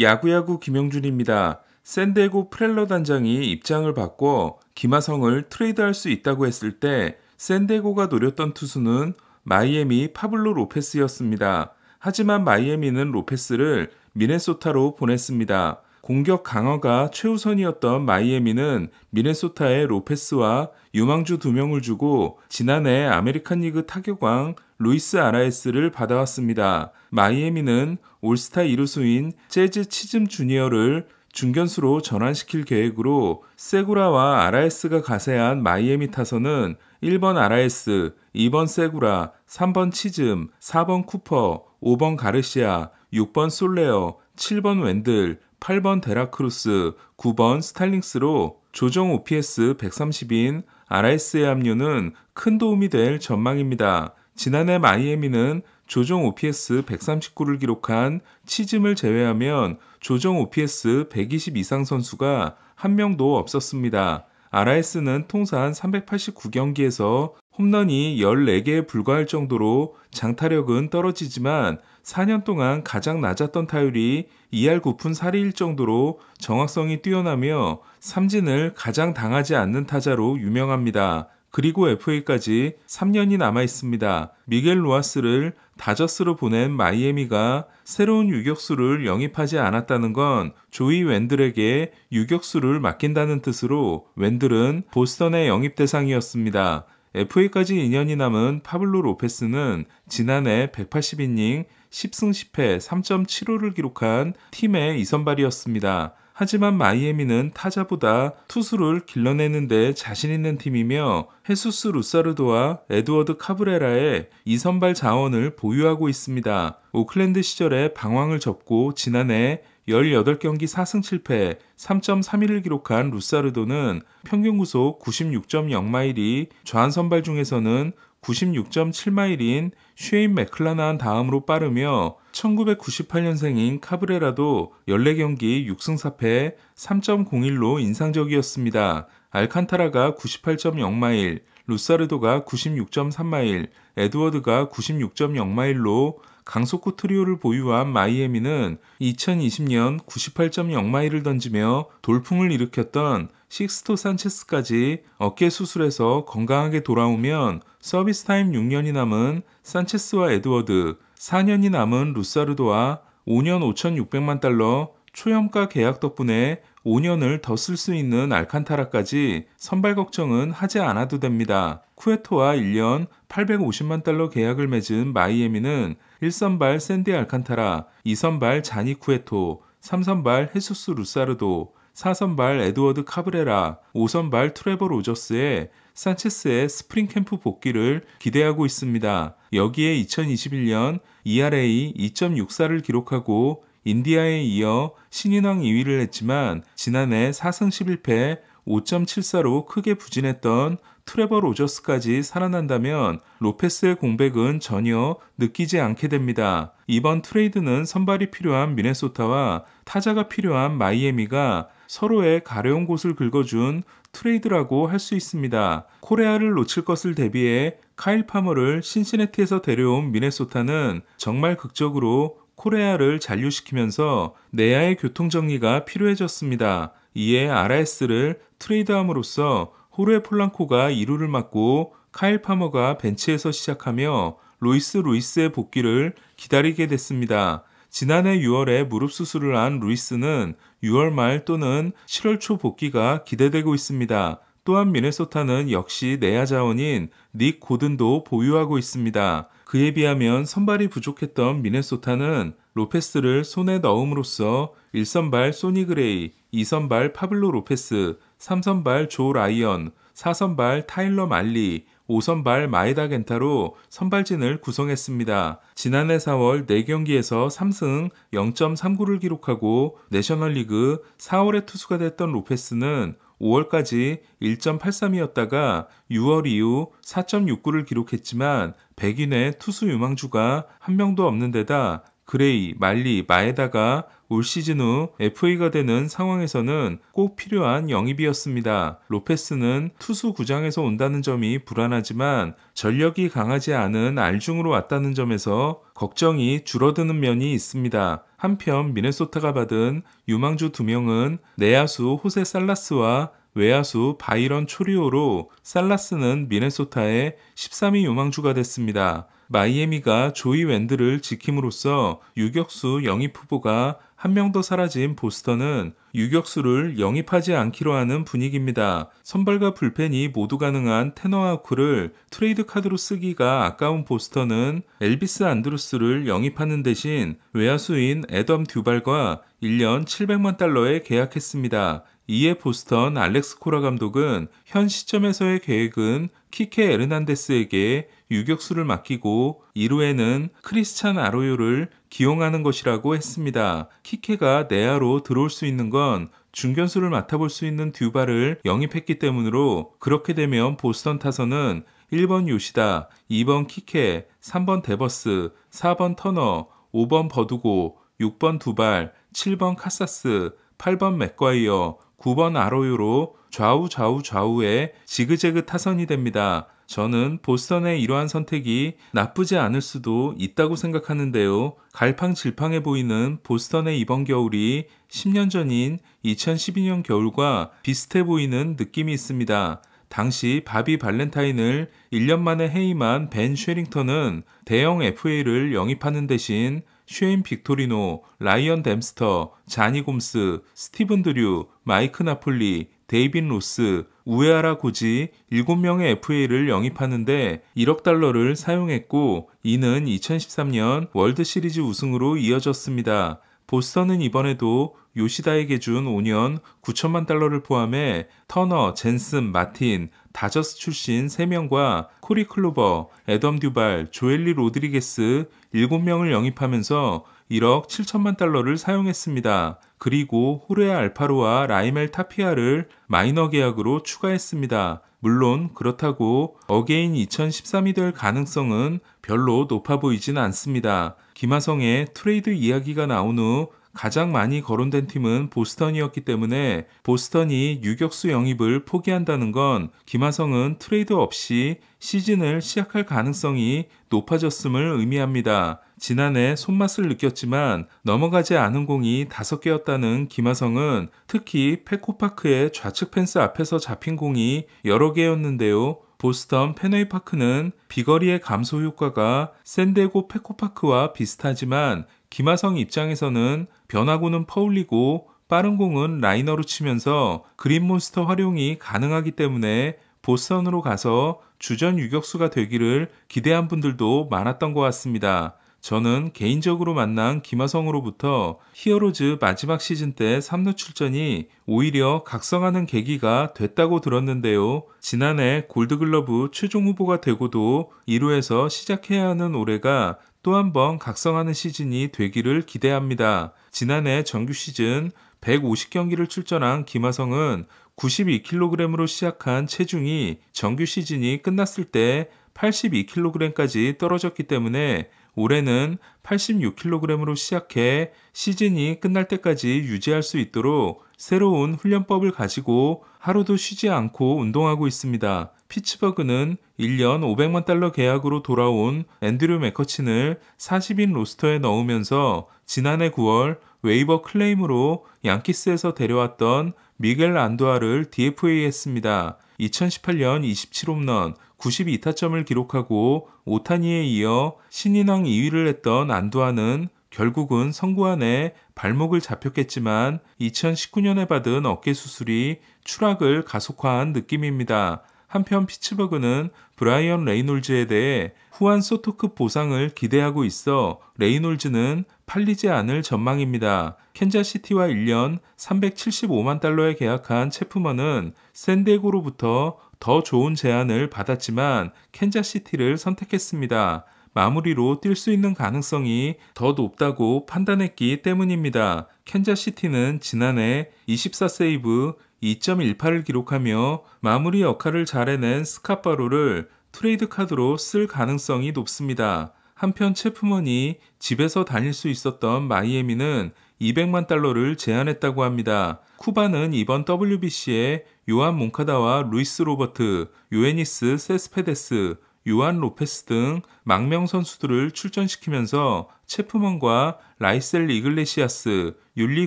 야구야구 김영준입니다. 샌디에고 프렐러 단장이 입장을 바꿔 김하성을 트레이드할 수 있다고 했을 때 샌디에고가 노렸던 투수는 마이애미 파블로 로페스였습니다. 하지만 마이애미는 로페스를 미네소타로 보냈습니다. 공격 강화가 최우선이었던 마이애미는 미네소타의 로페스와 유망주 두 명을 주고 지난해 아메리칸 리그 타격왕 루이스 아라에스를 받아왔습니다. 마이애미는 올스타 2루수인 재즈 치즘 주니어를 중견수로 전환시킬 계획으로 세구라와 아라에스가 가세한 마이애미 타선은 1번 아라에스, 2번 세구라, 3번 치즘, 4번 쿠퍼, 5번 가르시아, 6번 솔레어, 7번 웬들, 8번 데라크루스, 9번 스탈링스로 조정 OPS 130인 아라에스의 합류는 큰 도움이 될 전망입니다. 지난해 마이애미는 조정 OPS 139를 기록한 치즘을 제외하면 조정 OPS 120 이상 선수가 한 명도 없었습니다. 아라에스는 통산 389경기에서 홈런이 14개에 불과할 정도로 장타력은 떨어지지만 4년 동안 가장 낮았던 타율이 2할 9푼 4리일 정도로 정확성이 뛰어나며 삼진을 가장 당하지 않는 타자로 유명합니다. 그리고 FA까지 3년이 남아 있습니다. 미겔 로아스를 다저스로 보낸 마이애미가 새로운 유격수를 영입하지 않았다는 건 조이 웬들에게 유격수를 맡긴다는 뜻으로 웬들은 보스턴의 영입 대상이었습니다. FA까지 2년이 남은 파블로 로페스는 지난해 180이닝 10승 10패 3.75를 기록한 팀의 이선발이었습니다. 하지만 마이애미는 타자보다 투수를 길러내는데 자신 있는 팀이며 헤수스 루사르도와 에드워드 카브레라의 이선발 자원을 보유하고 있습니다. 오클랜드 시절에 방황을 접고 지난해 18경기 4승 7패 3.31을 기록한 루사르도는 평균 구속 96.0마일이 좌한 선발 중에서는 96.7마일인 쉐인 맥클라나한 다음으로 빠르며 1998년생인 카브레라도 14경기 6승 4패 3.01로 인상적이었습니다. 알칸타라가 98.0마일, 루사르도가 96.3마일, 에드워드가 96.0마일로 강속구 트리오를 보유한 마이애미는 2020년 98.0마일을 던지며 돌풍을 일으켰던 식스토 산체스까지 어깨 수술에서 건강하게 돌아오면 서비스 타임 6년이 남은 산체스와 에드워드, 4년이 남은 루사르도와 5년 5,600만 달러 초염가 계약 덕분에 5년을 더 쓸 수 있는 알칸타라까지 선발 걱정은 하지 않아도 됩니다. 쿠에토와 1년 850만 달러 계약을 맺은 마이애미는 1선발 샌디 알칸타라, 2선발 자니 쿠에토, 3선발 헤수스 루사르도, 4선발 에드워드 카브레라, 5선발 트레버 로저스의 산체스의 스프링 캠프 복귀를 기대하고 있습니다. 여기에 2021년 ERA 2.64를 기록하고 인디아에 이어 신인왕 2위를 했지만 지난해 4승 11패 5.74로 크게 부진했던 트레버 로저스까지 살아난다면 로페스의 공백은 전혀 느끼지 않게 됩니다. 이번 트레이드는 선발이 필요한 미네소타와 타자가 필요한 마이애미가 서로의 가려운 곳을 긁어준 트레이드라고 할 수 있습니다. 코레아를 놓칠 것을 대비해 카일 파머를 신시네티에서 데려온 미네소타는 정말 극적으로 코레아를 잔류시키면서 내야의 교통정리가 필요해졌습니다. 이에 RS를 트레이드함으로써 호르의 폴란코가 2루를 맞고 카일 파머가 벤치에서 시작하며 루이스 루이스의 복귀를 기다리게 됐습니다. 지난해 6월에 무릎 수술을 한 루이스는 6월 말 또는 7월 초 복귀가 기대되고 있습니다. 또한 미네소타는 역시 내야 자원인 닉 고든도 보유하고 있습니다. 그에 비하면 선발이 부족했던 미네소타는 로페스를 손에 넣음으로써 1선발 소니 그레이, 2선발 파블로 로페스, 3선발 조 라이언, 4선발 타일러 말리, 5선발 마에다 겐타로 선발진을 구성했습니다. 지난해 4월 4경기에서 3승 0.39를 기록하고 내셔널리그 4월에 투수가 됐던 로페스는 5월까지 1.83이었다가 6월 이후 4.69를 기록했지만 100인의 투수 유망주가 한 명도 없는 데다 그레이, 말리, 마에다가 올 시즌 후 FA가 되는 상황에서는 꼭 필요한 영입이었습니다. 로페스는 투수 구장에서 온다는 점이 불안하지만 전력이 강하지 않은 알중으로 왔다는 점에서 걱정이 줄어드는 면이 있습니다. 한편 미네소타가 받은 유망주 2명은 내야수 호세 살라스와 외야수 바이런 초리오로 살라스는 미네소타의 13위 요망주가 됐습니다. 마이애미가 조이 웬드를 지킴으로써 유격수 영입 후보가 한 명 더 사라진 보스턴은 유격수를 영입하지 않기로 하는 분위기입니다. 선발과 불펜이 모두 가능한 테너아쿠를 트레이드 카드로 쓰기가 아까운 보스턴은 엘비스 안드루스를 영입하는 대신 외야수인 에덤 듀발과 1년 700만 달러에 계약했습니다. 이에 보스턴 알렉스 코라 감독은 현 시점에서의 계획은 키케 에르난데스에게 유격수를 맡기고 이루에는 크리스찬 아로요를 기용하는 것이라고 했습니다. 키케가 내야로 들어올 수 있는 건 중견수를 맡아볼 수 있는 듀바를 영입했기 때문으로 그렇게 되면 보스턴 타선은 1번 요시다, 2번 키케, 3번 데버스, 4번 터너, 5번 버두고, 6번 두발, 7번 카사스, 8번 맥과이어, 9번 아로 u 로 좌우 좌우 좌우에 지그재그 타선이 됩니다. 저는 보스턴의 이러한 선택이 나쁘지 않을 수도 있다고 생각하는데요. 갈팡질팡해 보이는 보스턴의 이번 겨울이 10년 전인 2012년 겨울과 비슷해 보이는 느낌이 있습니다. 당시 바비 발렌타인을 1년 만에 해임한 벤 쉐링턴은 대형 FA를 영입하는 대신 쉐인 빅토리노, 라이언 댐스터, 자니 곰스, 스티븐 드류, 마이크 나폴리, 데이빈 로스, 우에아라 고지 7명의 FA를 영입하는데 1억 달러를 사용했고 이는 2013년 월드 시리즈 우승으로 이어졌습니다. 보스턴은 이번에도 요시다에게 준 5년 9천만 달러를 포함해 터너, 젠슨, 마틴, 다저스 출신 3명과 코리 클로버, 에덤 듀발, 조엘리 로드리게스 7명을 영입하면서 1억 7천만 달러를 사용했습니다. 그리고 호레 알파로와 라이멜 타피아를 마이너 계약으로 추가했습니다. 물론 그렇다고 어게인 2013이 될 가능성은 별로 높아 보이진 않습니다. 김하성의 트레이드 이야기가 나온 후 가장 많이 거론된 팀은 보스턴이었기 때문에 보스턴이 유격수 영입을 포기한다는 건 김하성은 트레이드 없이 시즌을 시작할 가능성이 높아졌음을 의미합니다. 지난해 손맛을 느꼈지만 넘어가지 않은 공이 5개였다는 김하성은 특히 페코파크의 좌측 펜스 앞에서 잡힌 공이 여러 개였는데요. 보스턴 페네이 파크는 비거리의 감소 효과가 샌데고 페코파크와 비슷하지만 김하성 입장에서는 변화구는 퍼올리고 빠른 공은 라이너로 치면서 그린몬스터 활용이 가능하기 때문에 보스턴으로 가서 주전 유격수가 되기를 기대한 분들도 많았던 것 같습니다. 저는 개인적으로 만난 김하성으로부터 히어로즈 마지막 시즌 때 3루 출전이 오히려 각성하는 계기가 됐다고 들었는데요. 지난해 골드글러브 최종 후보가 되고도 1루에서 시작해야 하는 올해가 또한번 각성하는 시즌이 되기를 기대합니다. 지난해 정규 시즌 150경기를 출전한 김하성은 92kg으로 시작한 체중이 정규 시즌이 끝났을 때 82kg까지 떨어졌기 때문에 올해는 86kg으로 시작해 시즌이 끝날 때까지 유지할 수 있도록 새로운 훈련법을 가지고 하루도 쉬지 않고 운동하고 있습니다. 피츠버그는 1년 500만 달러 계약으로 돌아온 앤드류 맥커친을 40인 로스터에 넣으면서 지난해 9월 웨이버 클레임으로 양키스에서 데려왔던 미겔 안두아를 DFA 했습니다. 2018년 27홈런 92타점을 기록하고 오타니에 이어 신인왕 2위를 했던 안두아는 결국은 선구안에 발목을 잡혔겠지만 2019년에 받은 어깨 수술이 추락을 가속화한 느낌입니다. 한편 피츠버그는 브라이언 레이놀즈에 대해 후한 소토크 보상을 기대하고 있어 레이놀즈는 팔리지 않을 전망입니다. 캔자시티와 1년 375만 달러에 계약한 체프먼은 샌디에고로부터 더 좋은 제안을 받았지만 캔자시티를 선택했습니다. 마무리로 뛸 수 있는 가능성이 더 높다고 판단했기 때문입니다. 캔자시티는 지난해 24세이브 2.18을 기록하며 마무리 역할을 잘해낸 스카파로를 트레이드 카드로 쓸 가능성이 높습니다. 한편 체프먼이 집에서 다닐 수 있었던 마이애미는 200만 달러를 제안했다고 합니다. 쿠바는 이번 WBC에 요한 몽카다와 루이스 로버트, 요에니스 세스페데스, 요한 로페스 등 망명 선수들을 출전시키면서 체프먼과 라이셀 이글레시아스, 율리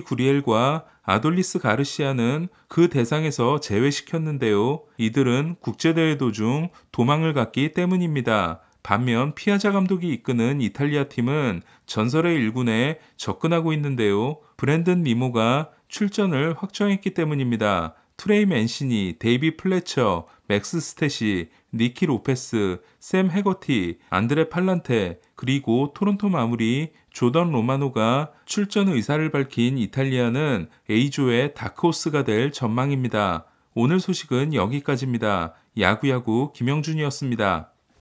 구리엘과 아돌리스 가르시아는 그 대상에서 제외시켰는데요. 이들은 국제대회 도중 도망을 갔기 때문입니다. 반면 피아자 감독이 이끄는 이탈리아 팀은 전설의 일군에 접근하고 있는데요. 브랜든 미모가 출전을 확정했기 때문입니다. 트레이 맨시니, 데이비 플래처, 맥스 스테시, 니키 로페스, 샘 해거티, 안드레 팔란테, 그리고 토론토 마무리 조던 로마노가 출전 의사를 밝힌 이탈리아는 A조의 다크호스가 될 전망입니다. 오늘 소식은 여기까지입니다. 야구야구 김영준이었습니다.